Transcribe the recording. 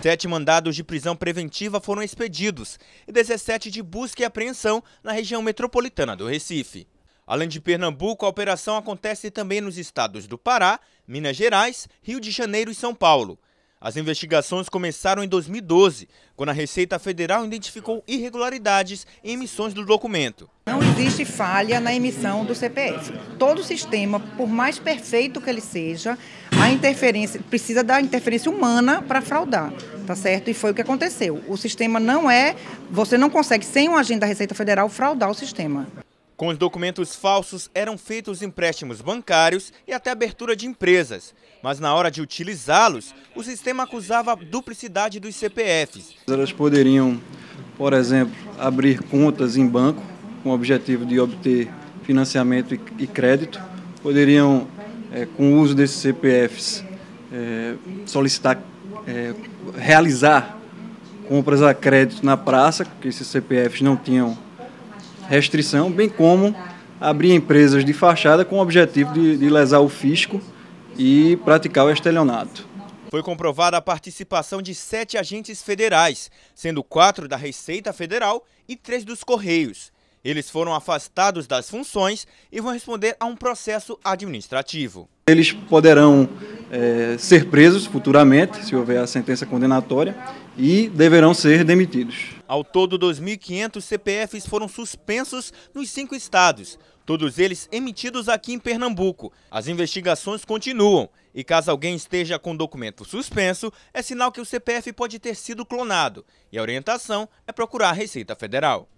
Sete mandados de prisão preventiva foram expedidos e 17 de busca e apreensão na região metropolitana do Recife. Além de Pernambuco, a operação acontece também nos estados do Pará, Minas Gerais, Rio de Janeiro e São Paulo. As investigações começaram em 2012, quando a Receita Federal identificou irregularidades em emissões do documento. Não existe falha na emissão do CPF. Todo sistema, por mais perfeito que ele seja, a interferência precisa da interferência humana para fraudar, tá certo? E foi o que aconteceu. O sistema não é, você não consegue sem um agente da Receita Federal fraudar o sistema. Com os documentos falsos eram feitos empréstimos bancários e até abertura de empresas. Mas na hora de utilizá-los, o sistema acusava a duplicidade dos CPFs. Elas poderiam, por exemplo, abrir contas em banco com o objetivo de obter financiamento e crédito, poderiam, é, com o uso desses CPFs, é, eh, solicitar, é, realizar compras a crédito na praça, porque esses CPFs não tinham restrição, bem como abrir empresas de fachada com o objetivo de, de lesar o fisco e praticar o estelionato. Foi comprovada a participação de sete agentes federais, sendo quatro da Receita Federal e três dos Correios. Eles foram afastados das funções e vão responder a um processo administrativo. Eles poderão é, ser presos futuramente, se houver a sentença condenatória, e deverão ser demitidos. Ao todo, 2.500 CPFs foram suspensos nos cinco estados, todos eles emitidos aqui em Pernambuco. As investigações continuam e caso alguém esteja com documento suspenso, é sinal que o CPF pode ter sido clonado e a orientação é procurar a Receita Federal.